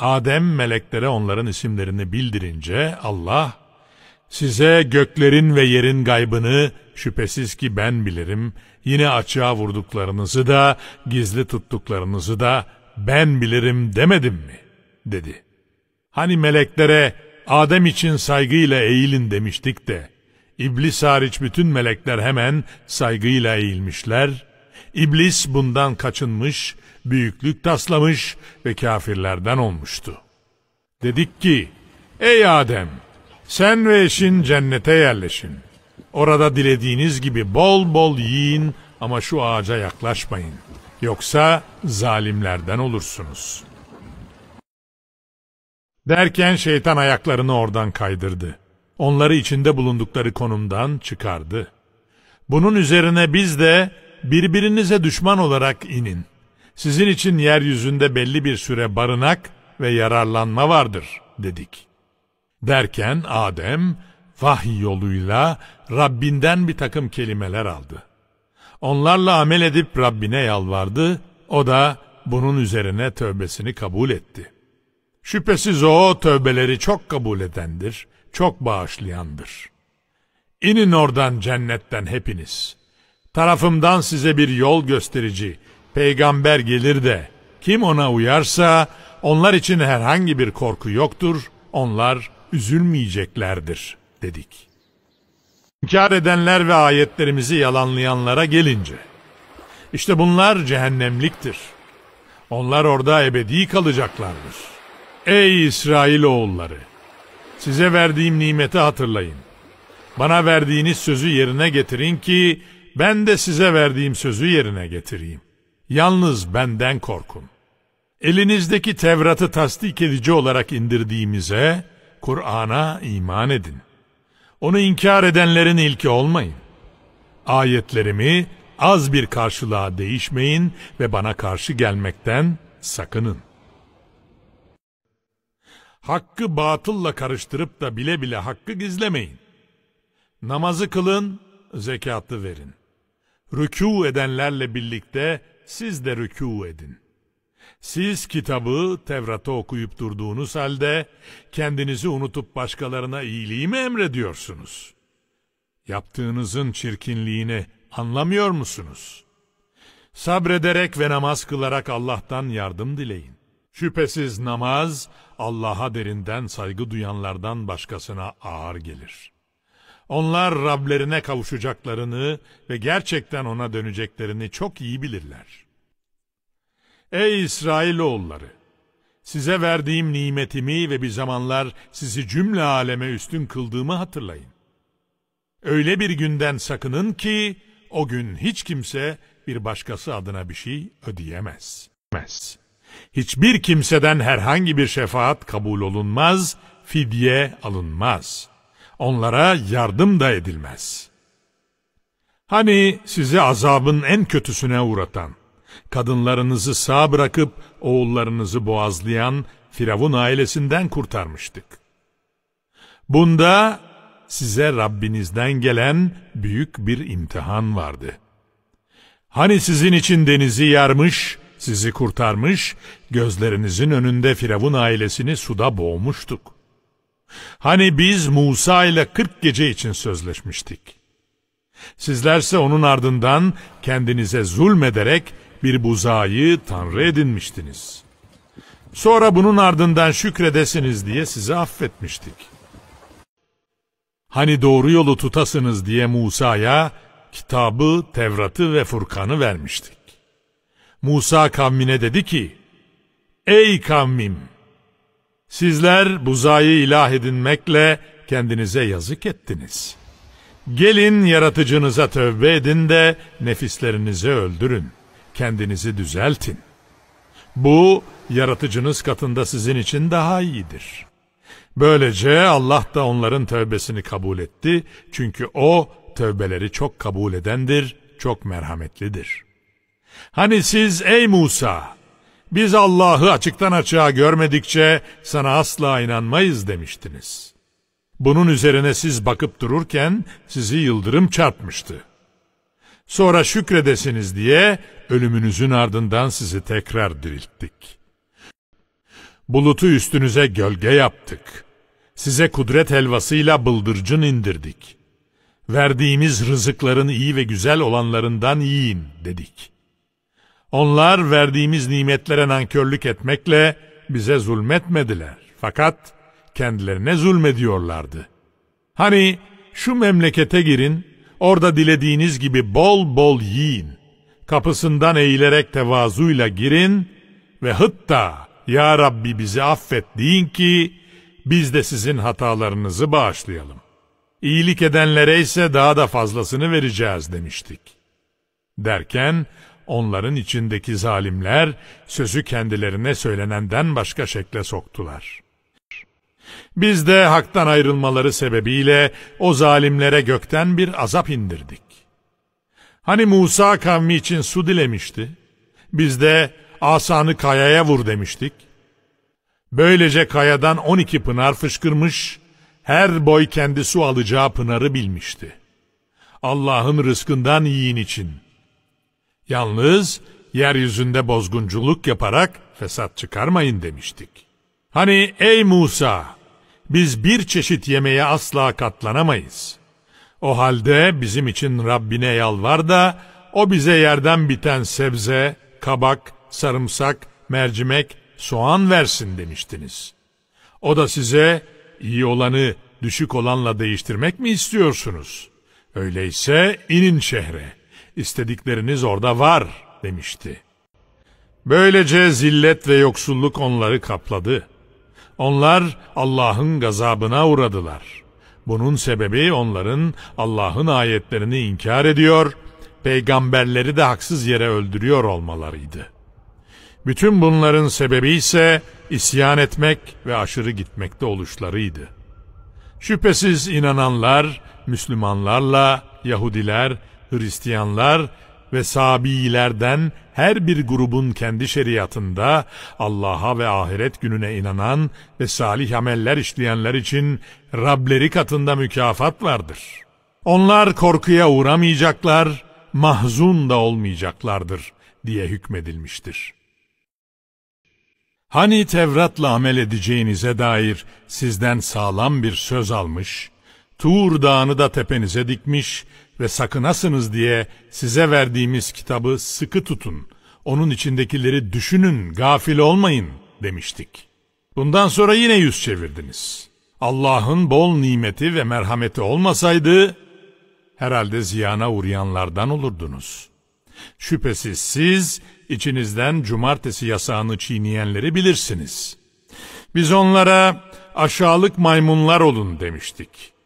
Adem meleklere onların isimlerini bildirince Allah, size göklerin ve yerin gaybını şüphesiz ki ben bilirim, yine açığa vurduklarınızı da gizli tuttuklarınızı da ben bilirim demedim mi? dedi. Hani meleklere Adem için saygıyla eğilin demiştik de, İblis hariç bütün melekler hemen saygıyla eğilmişler, İblis bundan kaçınmış büyüklük taslamış ve kafirlerden olmuştu. Dedik ki, ey Adem, sen ve eşin cennete yerleşin. Orada dilediğiniz gibi bol bol yiyin ama şu ağaca yaklaşmayın. Yoksa zalimlerden olursunuz. Derken şeytan ayaklarını oradan kaydırdı. Onları içinde bulundukları konumdan çıkardı. Bunun üzerine biz de birbirinize düşman olarak inin.'' Sizin için yeryüzünde belli bir süre barınak ve yararlanma vardır dedik. Derken Adem vahiy yoluyla Rabbinden bir takım kelimeler aldı. Onlarla amel edip Rabbine yalvardı, o da bunun üzerine tövbesini kabul etti. Şüphesiz o tövbeleri çok kabul edendir, çok bağışlayandır. İnin oradan cennetten hepiniz. Tarafımdan size bir yol gösterici, Peygamber gelir de kim ona uyarsa onlar için herhangi bir korku yoktur, onlar üzülmeyeceklerdir dedik. İnkar edenler ve ayetlerimizi yalanlayanlara gelince, işte bunlar cehennemliktir. Onlar orada ebedi kalacaklardır. Ey İsrail oğulları, Size verdiğim nimeti hatırlayın. Bana verdiğiniz sözü yerine getirin ki ben de size verdiğim sözü yerine getireyim. Yalnız benden korkun. Elinizdeki Tevrat'ı tasdik edici olarak indirdiğimize, Kur'an'a iman edin. Onu inkar edenlerin ilki olmayın. Ayetlerimi az bir karşılığa değişmeyin ve bana karşı gelmekten sakının. Hakkı batılla karıştırıp da bile bile hakkı gizlemeyin. Namazı kılın, zekatı verin. Rükû edenlerle birlikte siz de rükû edin. Siz kitabı, Tevrat'ı okuyup durduğunuz halde kendinizi unutup başkalarına iyiliği mi emrediyorsunuz? Yaptığınızın çirkinliğini anlamıyor musunuz? Sabrederek ve namaz kılarak Allah'tan yardım dileyin. Şüphesiz namaz Allah'a derinden saygı duyanlardan başkasına ağır gelir.'' Onlar Rablerine kavuşacaklarını ve gerçekten ona döneceklerini çok iyi bilirler. Ey İsrailoğulları! Size verdiğim nimetimi ve bir zamanlar sizi cümle aleme üstün kıldığımı hatırlayın. Öyle bir günden sakının ki o gün hiç kimse bir başkası adına bir şey ödeyemez. Hiçbir kimseden herhangi bir şefaat kabul olunmaz, fidye alınmaz.'' onlara yardım da edilmez. Hani sizi azabın en kötüsüne uğratan, kadınlarınızı sağ bırakıp oğullarınızı boğazlayan Firavun ailesinden kurtarmıştık. Bunda size Rabbinizden gelen büyük bir imtihan vardı. Hani sizin için denizi yarmış, sizi kurtarmış, gözlerinizin önünde Firavun ailesini suda boğmuştuk.'' Hani biz Musa ile 40 gece için sözleşmiştik. Sizlerse onun ardından kendinize zulmederek bir buzağı tanrı edinmiştiniz. Sonra bunun ardından şükredesiniz diye sizi affetmiştik. Hani doğru yolu tutasınız diye Musa'ya kitabı, Tevrat'ı ve Furkan'ı vermiştik. Musa kavmine dedi ki, Ey kavmim! Sizler buzayı ilah edinmekle kendinize yazık ettiniz. Gelin yaratıcınıza tövbe edin de nefislerinizi öldürün. Kendinizi düzeltin. Bu yaratıcınız katında sizin için daha iyidir. Böylece Allah da onların tövbesini kabul etti. Çünkü o tövbeleri çok kabul edendir, çok merhametlidir. Hani siz ey Musa biz Allah'ı açıktan açığa görmedikçe sana asla inanmayız demiştiniz. Bunun üzerine siz bakıp dururken sizi yıldırım çarpmıştı. Sonra şükredesiniz diye ölümünüzün ardından sizi tekrar dirilttik. Bulutu üstünüze gölge yaptık. Size kudret helvasıyla bıldırcın indirdik. Verdiğimiz rızıkların iyi ve güzel olanlarından yiyin dedik.'' Onlar verdiğimiz nimetlere nankörlük etmekle bize zulmetmediler. Fakat kendilerine zulmediyorlardı. Hani şu memlekete girin, orada dilediğiniz gibi bol bol yiyin. Kapısından eğilerek tevazuyla girin ve hıtta ya Rabbi bizi affet deyin ki biz de sizin hatalarınızı bağışlayalım. İyilik edenlere ise daha da fazlasını vereceğiz demiştik. Derken onların içindeki zalimler sözü kendilerine söylenenden başka şekle soktular. Biz de haktan ayrılmaları sebebiyle o zalimlere gökten bir azap indirdik. Hani Musa kavmi için su dilemişti. Biz de asanı kayaya vur demiştik. Böylece kayadan on iki pınar fışkırmış, her boy kendi su alacağı pınarı bilmişti. Allah'ın rızkından yiyin için.'' Yalnız yeryüzünde bozgunculuk yaparak fesat çıkarmayın demiştik. Hani ey Musa biz bir çeşit yemeğe asla katlanamayız. O halde bizim için Rabbine yalvar da o bize yerden biten sebze, kabak, sarımsak, mercimek, soğan versin demiştiniz. O da size iyi olanı düşük olanla değiştirmek mi istiyorsunuz? Öyleyse inin şehre istedikleriniz orada var demişti. Böylece zillet ve yoksulluk onları kapladı. Onlar Allah'ın gazabına uğradılar. Bunun sebebi onların Allah'ın ayetlerini inkar ediyor, peygamberleri de haksız yere öldürüyor olmalarıydı. Bütün bunların sebebi ise isyan etmek ve aşırı gitmekte oluşlarıydı. Şüphesiz inananlar, Müslümanlarla Yahudiler Hristiyanlar ve Sabiilerden her bir grubun kendi şeriatında Allah'a ve ahiret gününe inanan ve salih ameller işleyenler için Rableri katında mükafat vardır. Onlar korkuya uğramayacaklar, mahzun da olmayacaklardır diye hükmedilmiştir. Hani Tevrat'la amel edeceğinize dair sizden sağlam bir söz almış, Tuğur dağını da tepenize dikmiş ve sakınasınız diye size verdiğimiz kitabı sıkı tutun, onun içindekileri düşünün, gafil olmayın demiştik. Bundan sonra yine yüz çevirdiniz. Allah'ın bol nimeti ve merhameti olmasaydı, herhalde ziyana uğrayanlardan olurdunuz. Şüphesiz siz içinizden cumartesi yasağını çiğneyenleri bilirsiniz. Biz onlara aşağılık maymunlar olun demiştik.''